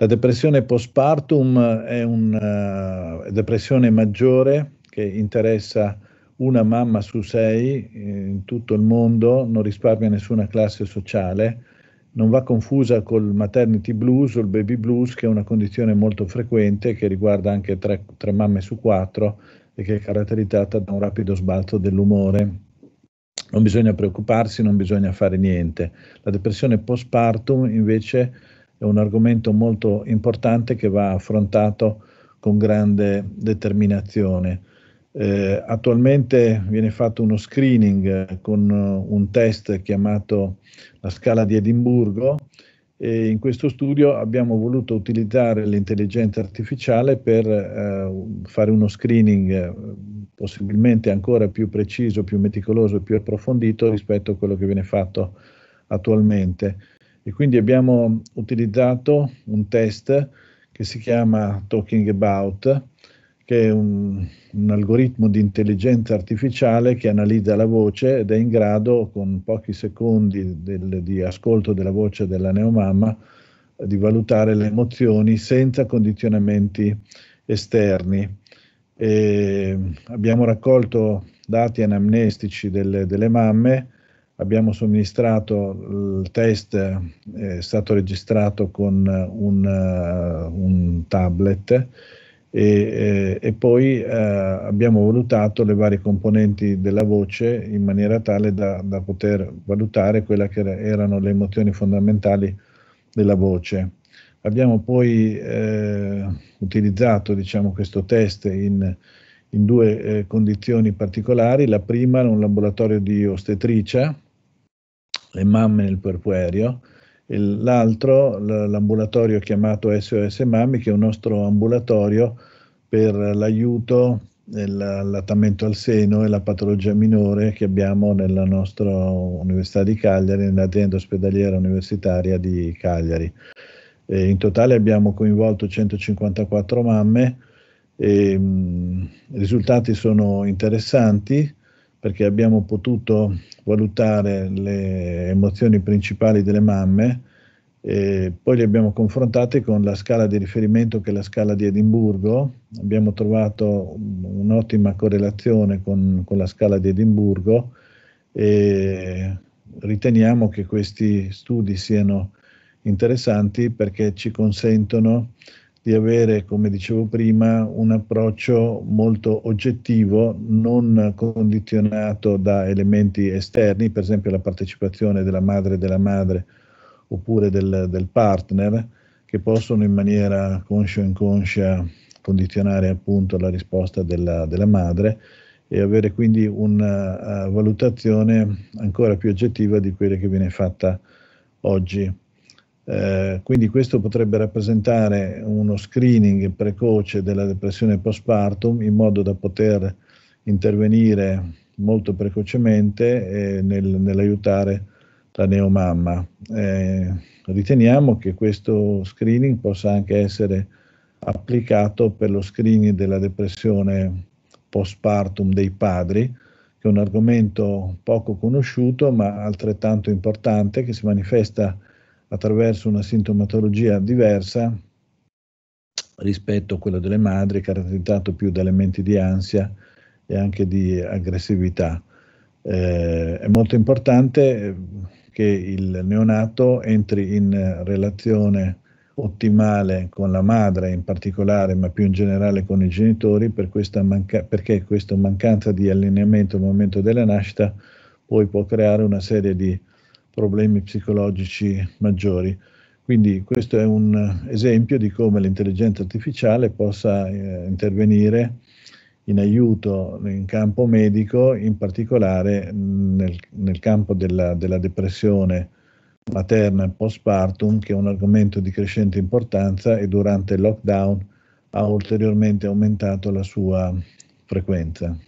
La depressione postpartum è una eh, depressione maggiore che interessa una mamma su sei in tutto il mondo, non risparmia nessuna classe sociale, non va confusa col maternity blues o il baby blues, che è una condizione molto frequente che riguarda anche tre, tre mamme su quattro e che è caratterizzata da un rapido sbalzo dell'umore. Non bisogna preoccuparsi, non bisogna fare niente. La depressione postpartum invece è un argomento molto importante che va affrontato con grande determinazione. Eh, attualmente viene fatto uno screening eh, con eh, un test chiamato la scala di Edimburgo e in questo studio abbiamo voluto utilizzare l'intelligenza artificiale per eh, fare uno screening eh, possibilmente ancora più preciso, più meticoloso e più approfondito rispetto a quello che viene fatto attualmente e quindi abbiamo utilizzato un test che si chiama Talking About, che è un, un algoritmo di intelligenza artificiale che analizza la voce ed è in grado, con pochi secondi del, di ascolto della voce della neomamma, di valutare le emozioni senza condizionamenti esterni. E abbiamo raccolto dati anamnestici delle, delle mamme abbiamo somministrato il test, è stato registrato con un, eh, un tablet e, e poi eh, abbiamo valutato le varie componenti della voce in maniera tale da, da poter valutare quelle che erano le emozioni fondamentali della voce. Abbiamo poi eh, utilizzato diciamo, questo test in, in due eh, condizioni particolari, la prima in un laboratorio di ostetricia le mamme nel puerperio, l'altro l'ambulatorio chiamato SOS Mami, che è un nostro ambulatorio per l'aiuto l'allattamento al seno e la patologia minore che abbiamo nella nostra Università di Cagliari, nell'azienda ospedaliera universitaria di Cagliari. E in totale abbiamo coinvolto 154 mamme, e, mh, mm, i risultati sono interessanti, perché abbiamo potuto valutare le emozioni principali delle mamme e poi le abbiamo confrontate con la scala di riferimento che è la scala di Edimburgo, abbiamo trovato un'ottima correlazione con, con la scala di Edimburgo e riteniamo che questi studi siano interessanti perché ci consentono di avere, come dicevo prima, un approccio molto oggettivo, non condizionato da elementi esterni, per esempio la partecipazione della madre e della madre oppure del, del partner, che possono in maniera conscia o inconscia condizionare appunto la risposta della, della madre e avere quindi una uh, eh, valutazione ancora più oggettiva di quella che viene fatta oggi. Eh, quindi questo potrebbe rappresentare uno screening precoce della depressione postpartum in modo da poter intervenire molto precocemente eh, nel, nell'aiutare la neomamma. Eh, riteniamo che questo screening possa anche essere applicato per lo screening della depressione postpartum dei padri, che è un argomento poco conosciuto ma altrettanto importante che si manifesta attraverso una sintomatologia diversa rispetto a quella delle madri, caratterizzato più da elementi di ansia e anche di aggressività. Eh, è molto importante eh, che il neonato entri in relazione ottimale con la madre in particolare, ma più in generale con i genitori, per questa manca- perché questa mancanza di allineamento al momento della nascita poi può creare una serie di problemi psicologici maggiori. Quindi questo è un esempio di come l'intelligenza artificiale possa eh, intervenire in aiuto in campo medico, in particolare nel, nel campo della, della, depressione materna e postpartum, che è un argomento di crescente importanza e durante il lockdown ha ulteriormente aumentato la sua frequenza.